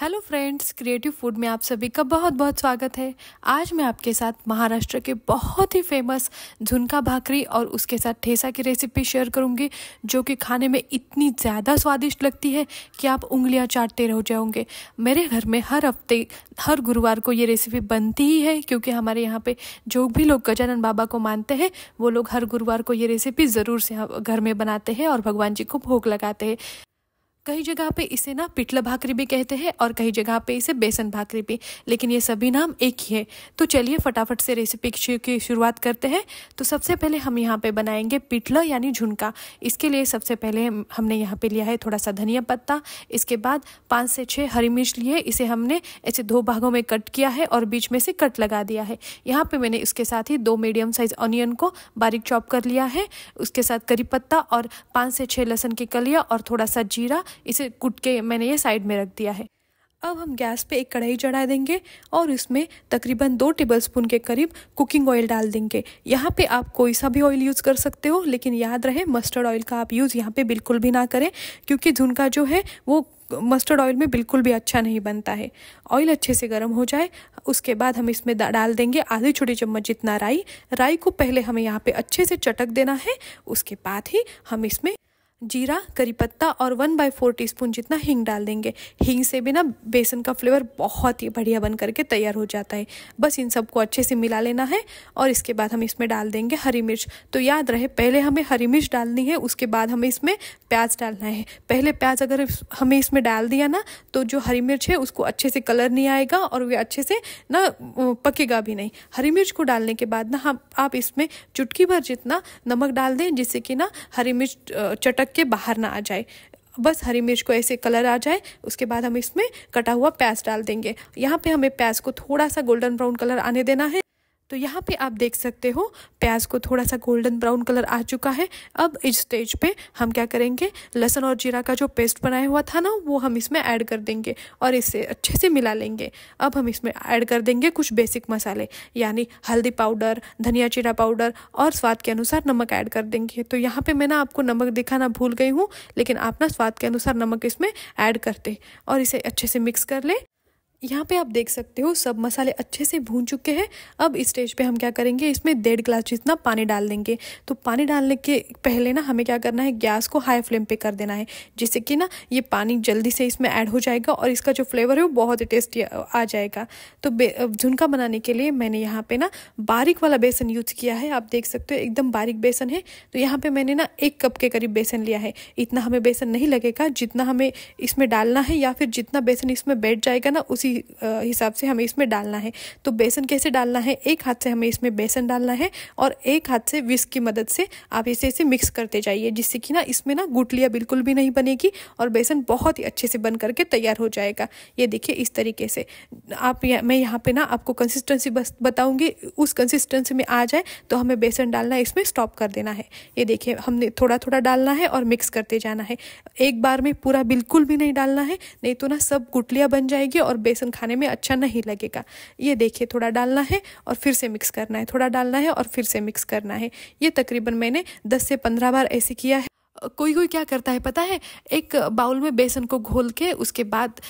hello friends creative food में आप सभी का बहुत बहुत स्वागत है आज मैं आपके साथ महाराष्ट्र के बहुत ही फेमस झुनका भाकरी और उसके साथ ठेसा की रेसिपी शेयर करूंगी जो कि खाने में इतनी ज़्यादा स्वादिष्ट लगती है कि आप उंगलियां चाटते रह जाओगे मेरे घर में हर हफ्ते हर गुरुवार को ये रेसिपी बनती ही है क्योंकि हमारे यहाँ पर जो भी लोग गजानन बाबा को मानते हैं वो लोग हर गुरुवार को ये रेसिपी ज़रूर से घर में बनाते हैं और भगवान जी को भोग लगाते हैं कई जगह पे इसे ना पिटला भाकरी भी कहते हैं और कई जगह पे इसे बेसन भाकरी भी लेकिन ये सभी नाम एक ही है तो चलिए फटाफट से रेसिपी की शुरुआत करते हैं तो सबसे पहले हम यहाँ पे बनाएंगे पिटला यानी झुनका इसके लिए सबसे पहले हमने यहाँ पे लिया है थोड़ा सा धनिया पत्ता इसके बाद पाँच से छः हरी मिर्च लिए इसे हमने ऐसे दो भागों में कट किया है और बीच में से कट लगा दिया है यहाँ पर मैंने इसके साथ ही दो मीडियम साइज ऑनियन को बारीक चॉप कर लिया है उसके साथ करी पत्ता और पाँच से छः लहसन की कलिया और थोड़ा सा जीरा इसे कुट के मैंने ये साइड में रख दिया है अब हम गैस पे एक कढ़ाई चढ़ा देंगे और इसमें तकरीबन दो टेबलस्पून के करीब कुकिंग ऑयल डाल देंगे यहाँ पे आप कोई सा भी ऑयल यूज़ कर सकते हो लेकिन याद रहे मस्टर्ड ऑयल का आप यूज़ यहाँ पे बिल्कुल भी ना करें क्योंकि झुनका जो है वो मस्टर्ड ऑयल में बिल्कुल भी अच्छा नहीं बनता है ऑयल अच्छे से गर्म हो जाए उसके बाद हम इसमें डाल देंगे आधी छोटी चम्मच जितना राई राई को पहले हमें यहाँ पर अच्छे से चटक देना है उसके बाद ही हम इसमें जीरा करी पत्ता और वन बाई फोर टी जितना हींग डाल देंगे हींग से भी ना बेसन का फ्लेवर बहुत ही बढ़िया बन करके तैयार हो जाता है बस इन सबको अच्छे से मिला लेना है और इसके बाद हम इसमें डाल देंगे हरी मिर्च तो याद रहे पहले हमें हरी मिर्च डालनी है उसके बाद हमें इसमें प्याज डालना है पहले प्याज अगर हमें इसमें डाल दिया ना तो जो हरी मिर्च है उसको अच्छे से कलर नहीं आएगा और वे अच्छे से ना पकेगा भी नहीं हरी मिर्च को डालने के बाद ना हम आप इसमें चुटकी भर जितना नमक डाल दें जिससे कि ना हरी मिर्च चटक कट के बाहर ना आ जाए बस हरी मिर्च को ऐसे कलर आ जाए उसके बाद हम इसमें कटा हुआ प्याज डाल देंगे यहाँ पे हमें प्याज को थोड़ा सा गोल्डन ब्राउन कलर आने देना है तो यहाँ पे आप देख सकते हो प्याज को थोड़ा सा गोल्डन ब्राउन कलर आ चुका है अब इस स्टेज पे हम क्या करेंगे लहसुन और जीरा का जो पेस्ट बनाया हुआ था ना वो हम इसमें ऐड कर देंगे और इसे अच्छे से मिला लेंगे अब हम इसमें ऐड कर देंगे कुछ बेसिक मसाले यानी हल्दी पाउडर धनिया चीरा पाउडर और स्वाद के अनुसार नमक ऐड कर देंगे तो यहाँ पर मैं ना आपको नमक दिखाना भूल गई हूँ लेकिन आप ना स्वाद के अनुसार नमक इसमें ऐड करते और इसे अच्छे से मिक्स कर लें यहाँ पे आप देख सकते हो सब मसाले अच्छे से भून चुके हैं अब स्टेज पे हम क्या करेंगे इसमें डेढ़ ग्लास जितना पानी डाल देंगे तो पानी डालने के पहले ना हमें क्या करना है गैस को हाई फ्लेम पे कर देना है जिससे कि ना ये पानी जल्दी से इसमें ऐड हो जाएगा और इसका जो फ्लेवर है वो बहुत ही टेस्टी आ जाएगा तो झुनका बनाने के लिए मैंने यहाँ पर ना बारीक वाला बेसन यूज़ किया है आप देख सकते हो एकदम बारीक बेसन है तो यहाँ पर मैंने ना एक कप के करीब बेसन लिया है इतना हमें बेसन नहीं लगेगा जितना हमें इसमें डालना है या फिर जितना बेसन इसमें बैठ जाएगा ना उसी उसी हिसाब से हमें इसमें डालना है तो बेसन कैसे डालना है एक हाथ से हमें इसमें बेसन डालना है और एक हाथ से विस्क की मदद से आप इसे इसे मिक्स करते जाइए जिससे कि ना इसमें ना गुटलियाँ बिल्कुल भी नहीं बनेगी और बेसन बहुत ही अच्छे से बन करके तैयार हो जाएगा ये देखिए इस तरीके से आप या, मैं यहाँ पर ना आपको कंसिस्टेंसी बस बताऊँगी उस कंसिस्टेंसी में आ जाए तो हमें बेसन डालना इसमें स्टॉप कर देना है ये देखिए हमने थोड़ा थोड़ा डालना है और मिक्स करते जाना है एक बार में पूरा बिल्कुल भी नहीं डालना है नहीं तो ना सब गुटलियाँ बन जाएगी और बेसन बेसन खाने में अच्छा नहीं लगेगा ये देखिए थोड़ा डालना है और फिर से मिक्स करना है थोड़ा डालना है और फिर से मिक्स करना है ये तकरीबन मैंने दस से पंद्रह बार ऐसे किया है कोई कोई क्या करता है पता है एक बाउल में बेसन को घोल के उसके बाद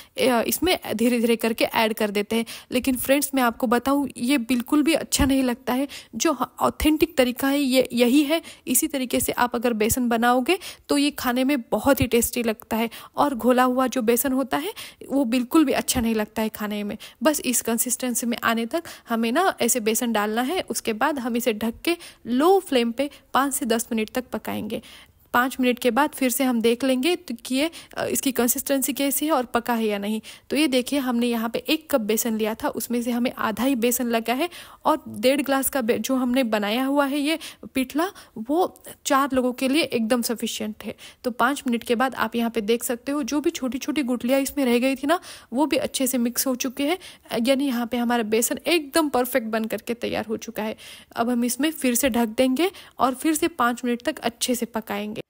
इसमें धीरे धीरे करके ऐड कर देते हैं लेकिन फ्रेंड्स मैं आपको बताऊँ ये बिल्कुल भी अच्छा नहीं लगता है जो ऑथेंटिक तरीका है ये यही है इसी तरीके से आप अगर बेसन बनाओगे तो ये खाने में बहुत ही टेस्टी लगता है और घोला हुआ जो बेसन होता है वो बिल्कुल भी अच्छा नहीं लगता है खाने में बस इस कंसिस्टेंसी में आने तक हमें ना ऐसे बेसन डालना है उसके बाद हम इसे ढक के लो फ्लेम पर पाँच से दस मिनट तक पकाएंगे पाँच मिनट के बाद फिर से हम देख लेंगे तो कि ये इसकी कंसिस्टेंसी कैसी है और पका है या नहीं तो ये देखिए हमने यहाँ पे एक कप बेसन लिया था उसमें से हमें आधा ही बेसन लगा है और डेढ़ ग्लास का जो हमने बनाया हुआ है ये पिठला वो चार लोगों के लिए एकदम सफिशियंट है तो पाँच मिनट के बाद आप यहाँ पर देख सकते हो जो भी छोटी छोटी गुटलियाँ इसमें रह गई थी ना वो भी अच्छे से मिक्स हो चुके हैं यानी यहाँ पर हमारा बेसन एकदम परफेक्ट बन करके तैयार हो चुका है अब हम इसमें फिर से ढक देंगे और फिर से पाँच मिनट तक अच्छे से पकाएंगे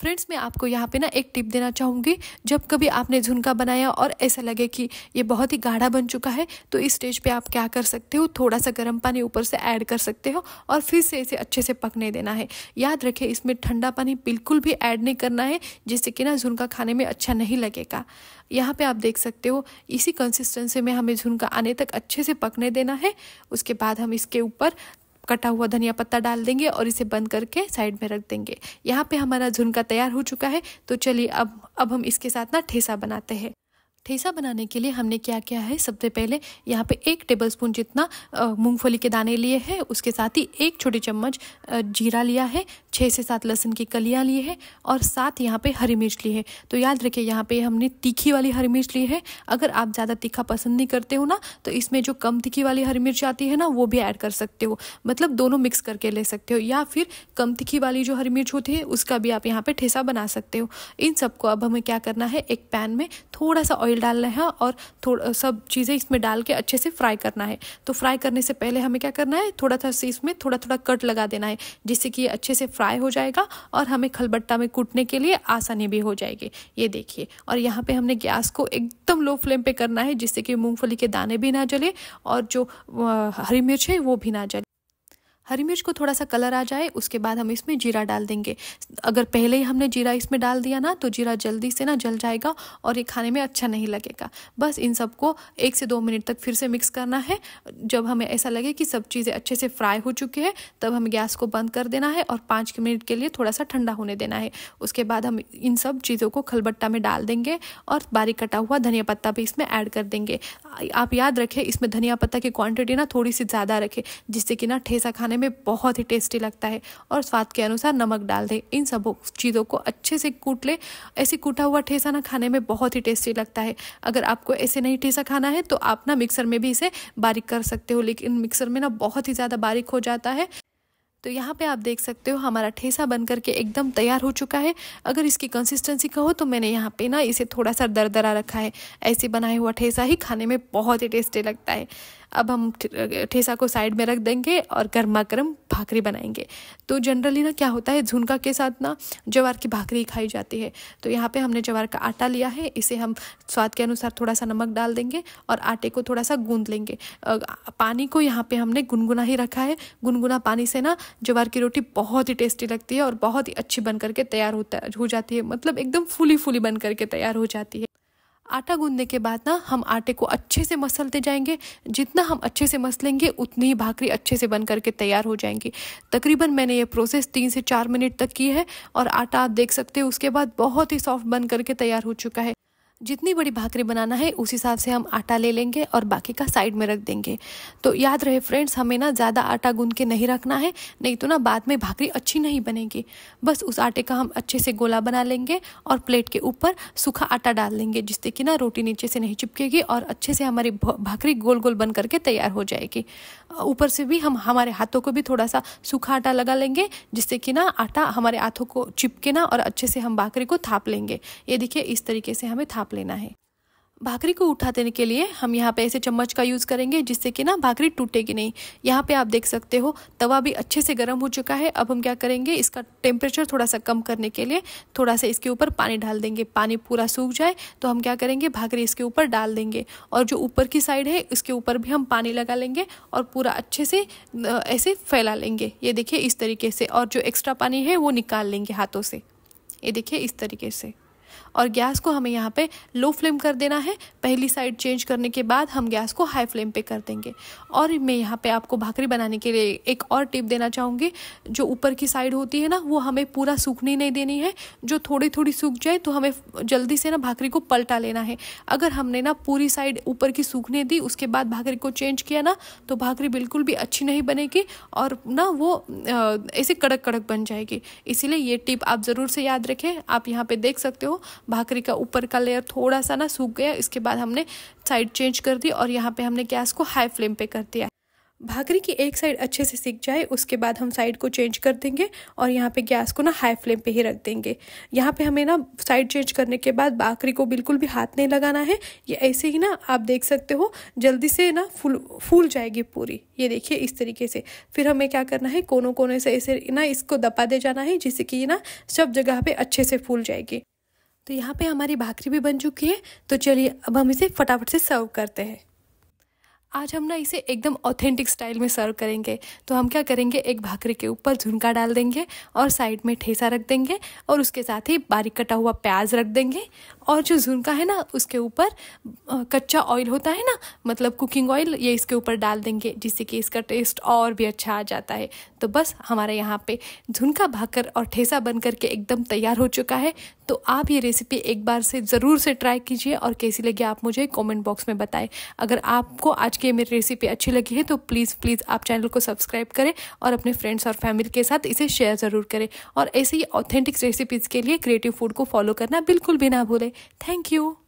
फ्रेंड्स मैं आपको यहाँ पे ना एक टिप देना चाहूँगी जब कभी आपने झुनका बनाया और ऐसा लगे कि ये बहुत ही गाढ़ा बन चुका है तो इस स्टेज पे आप क्या कर सकते हो थोड़ा सा गर्म पानी ऊपर से ऐड कर सकते हो और फिर से इसे अच्छे से पकने देना है याद रखें इसमें ठंडा पानी बिल्कुल भी ऐड नहीं करना है जिससे कि ना झुनका खाने में अच्छा नहीं लगेगा यहाँ पे आप देख सकते हो इसी कंसिस्टेंसी में हमें झुनका आने तक अच्छे से पकने देना है उसके बाद हम इसके ऊपर कटा हुआ धनिया पत्ता डाल देंगे और इसे बंद करके साइड में रख देंगे यहाँ पे हमारा झुनका तैयार हो चुका है तो चलिए अब अब हम इसके साथ ना ठेसा बनाते हैं ठेसा बनाने के लिए हमने क्या किया है सबसे पहले यहाँ पे एक टेबलस्पून जितना मूंगफली के दाने लिए हैं उसके साथ ही एक छोटी चम्मच जीरा लिया है छः से सात लहसुन की कलियाँ लिए हैं और साथ यहाँ पे हरी मिर्च ली है तो याद रखिए यहाँ पे हमने तीखी वाली हरी मिर्च ली है अगर आप ज़्यादा तीखा पसंद नहीं करते हो ना तो इसमें जो कम तीखी वाली हरी मिर्च आती है ना वो भी ऐड कर सकते हो मतलब दोनों मिक्स करके ले सकते हो या फिर कम तीखी वाली जो हरी मिर्च होती है उसका भी आप यहाँ पर ठेसा बना सकते हो इन सबको अब हमें क्या करना है एक पैन में थोड़ा सा ऑयल तेल डालना है और थोड़ा सब चीज़ें इसमें डाल के अच्छे से फ्राई करना है तो फ्राई करने से पहले हमें क्या करना है थोड़ा सा इसमें थोड़ा थोड़ा कट लगा देना है जिससे कि ये अच्छे से फ्राई हो जाएगा और हमें खलबट्टा में कूटने के लिए आसानी भी हो जाएगी ये देखिए और यहाँ पर हमने गैस को एकदम लो फ्लेम पर करना है जिससे कि मूँगफली के दाने भी ना जले और जो हरी मिर्च है वो भी ना जले हरी मिर्च को थोड़ा सा कलर आ जाए उसके बाद हम इसमें जीरा डाल देंगे अगर पहले ही हमने जीरा इसमें डाल दिया ना तो जीरा जल्दी से ना जल जाएगा और ये खाने में अच्छा नहीं लगेगा बस इन सबको एक से दो मिनट तक फिर से मिक्स करना है जब हमें ऐसा लगे कि सब चीज़ें अच्छे से फ्राई हो चुकी है तब हमें गैस को बंद कर देना है और पाँच मिनट के लिए थोड़ा सा ठंडा होने देना है उसके बाद हम इन सब चीज़ों को खलबट्टा में डाल देंगे और बारीक कटा हुआ धनिया पत्ता भी इसमें ऐड कर देंगे आप याद रखें इसमें धनिया पत्ता की क्वांटिटी ना थोड़ी सी ज़्यादा रखें जिससे कि ना ठेसा खाने खाने में बहुत ही टेस्टी लगता है और स्वाद के अनुसार नमक डाल दें इन सब चीज़ों को अच्छे से कूट लें ऐसे कूटा हुआ ठेसा ना खाने में बहुत ही टेस्टी लगता है अगर आपको ऐसे नहीं ठेसा खाना है तो आप ना मिक्सर में भी इसे बारीक कर सकते हो लेकिन मिक्सर में ना बहुत ही ज़्यादा बारीक हो जाता है तो यहाँ पे आप देख सकते हो हमारा ठेसा बन करके एकदम तैयार हो चुका है अगर इसकी कंसिस्टेंसी कहो तो मैंने यहाँ पे ना इसे थोड़ा सा दरदरा रखा है ऐसे बनाया हुआ ठेसा ही खाने में बहुत ही टेस्टी लगता है अब हम ठेसा को साइड में रख देंगे और गर्मा गर्म भाकरी बनाएंगे तो जनरली ना क्या होता है झुनका के साथ ना जवार की भाकरी खाई जाती है तो यहाँ पे हमने जवार का आटा लिया है इसे हम स्वाद के अनुसार थोड़ा सा नमक डाल देंगे और आटे को थोड़ा सा गूंद लेंगे पानी को यहाँ पे हमने गुनगुना ही रखा है गुनगुना पानी से ना जवार की रोटी बहुत ही टेस्टी लगती है और बहुत ही अच्छी बन करके तैयार होता हो जाती है मतलब एकदम फूली फूली बन करके तैयार हो जाती है आटा गूंदने के बाद ना हम आटे को अच्छे से मसलते जाएंगे जितना हम अच्छे से मसलेंगे उतनी ही भाकरी अच्छे से बन करके तैयार हो जाएंगी तकरीबन मैंने ये प्रोसेस तीन से चार मिनट तक की है और आटा आप देख सकते हो उसके बाद बहुत ही सॉफ्ट बन करके तैयार हो चुका है जितनी बड़ी भाकरी बनाना है उस हिसाब से हम आटा ले लेंगे और बाकी का साइड में रख देंगे तो याद रहे फ्रेंड्स हमें ना ज़्यादा आटा गूंद के नहीं रखना है नहीं तो ना बाद में भाकरी अच्छी नहीं बनेगी बस उस आटे का हम अच्छे से गोला बना लेंगे और प्लेट के ऊपर सूखा आटा डाल देंगे जिससे कि ना रोटी नीचे से नहीं चिपकेगी और अच्छे से हमारी भाकरी गोल गोल बन करके तैयार हो जाएगी ऊपर से भी हम हमारे हाथों को भी थोड़ा सा सूखा आटा लगा लेंगे जिससे कि ना आटा हमारे हाथों को चिपके ना और अच्छे से हम भाकरी को थाप लेंगे ये देखिए इस तरीके से हमें थाप नाप लेना है भाकरी को उठा देने के लिए हम यहाँ पे ऐसे चम्मच का यूज़ करेंगे जिससे कि ना भाकरी टूटेगी नहीं यहाँ पे आप देख सकते हो तवा भी अच्छे से गर्म हो चुका है अब हम क्या करेंगे इसका टेम्परेचर थोड़ा सा कम करने के लिए थोड़ा सा इसके ऊपर पानी डाल देंगे पानी पूरा सूख जाए तो हम क्या करेंगे भाकरी इसके ऊपर डाल देंगे और जो ऊपर की साइड है इसके ऊपर भी हम पानी लगा लेंगे और पूरा अच्छे से ऐसे फैला लेंगे ये देखिए इस तरीके से और जो एक्स्ट्रा पानी है वो निकाल लेंगे हाथों से ये देखिए इस तरीके से और गैस को हमें यहाँ पे लो फ्लेम कर देना है पहली साइड चेंज करने के बाद हम गैस को हाई फ्लेम पे कर देंगे और मैं यहाँ पे आपको भाकरी बनाने के लिए एक और टिप देना चाहूँगी जो ऊपर की साइड होती है ना वो हमें पूरा सूखनी नहीं देनी है जो थोड़ी थोड़ी सूख जाए तो हमें जल्दी से ना भाकरी को पलटा लेना है अगर हमने ना पूरी साइड ऊपर की सूखने दी उसके बाद भाकरी को चेंज किया ना तो भाकरी बिल्कुल भी अच्छी नहीं बनेगी और ना वो ऐसे कड़क कड़क बन जाएगी इसीलिए ये टिप आप ज़रूर से याद रखें आप यहाँ पे देख सकते हो भाकरी का ऊपर का लेयर थोड़ा सा ना सूख गया इसके बाद हमने साइड चेंज कर दी और यहाँ पे हमने गैस को हाई फ्लेम पे कर दिया भाकरी की एक साइड अच्छे से सीख जाए उसके बाद हम साइड को चेंज कर देंगे और यहाँ पे गैस को ना हाई फ्लेम पे ही रख देंगे यहाँ पे हमें ना साइड चेंज करने के बाद भाकरी को बिल्कुल भी हाथ नहीं लगाना है ये ऐसे ही ना आप देख सकते हो जल्दी से ना फूल फूल जाएगी पूरी ये देखिए इस तरीके से फिर हमें क्या करना है कोनों कोने से ऐसे ना इसको दबा दे जाना है जिससे कि ना सब जगह पर अच्छे से फूल जाएगी तो यहाँ पे हमारी भाखरी भी बन चुकी है तो चलिए अब हम इसे फटाफट से सर्व करते हैं आज हम ना इसे एकदम ऑथेंटिक स्टाइल में सर्व करेंगे तो हम क्या करेंगे एक भाकरे के ऊपर झुनका डाल देंगे और साइड में ठेसा रख देंगे और उसके साथ ही बारीक कटा हुआ प्याज रख देंगे और जो झुनका है ना उसके ऊपर कच्चा ऑयल होता है ना मतलब कुकिंग ऑयल ये इसके ऊपर डाल देंगे जिससे कि इसका टेस्ट और भी अच्छा आ जाता है तो बस हमारे यहाँ पर झुनका भाकर और ठेसा बन करके एकदम तैयार हो चुका है तो आप ये रेसिपी एक बार से ज़रूर से ट्राई कीजिए और कैसी लगी आप मुझे कॉमेंट बॉक्स में बताएं अगर आपको आज की मेरी रेसिपी अच्छी लगी है तो प्लीज़ प्लीज़ आप चैनल को सब्सक्राइब करें और अपने फ्रेंड्स और फैमिली के साथ इसे शेयर ज़रूर करें और ऐसे ही ऑथेंटिक्स रेसिपीज़ के लिए क्रिएटिव फूड को फॉलो करना बिल्कुल भी ना भूलें थैंक यू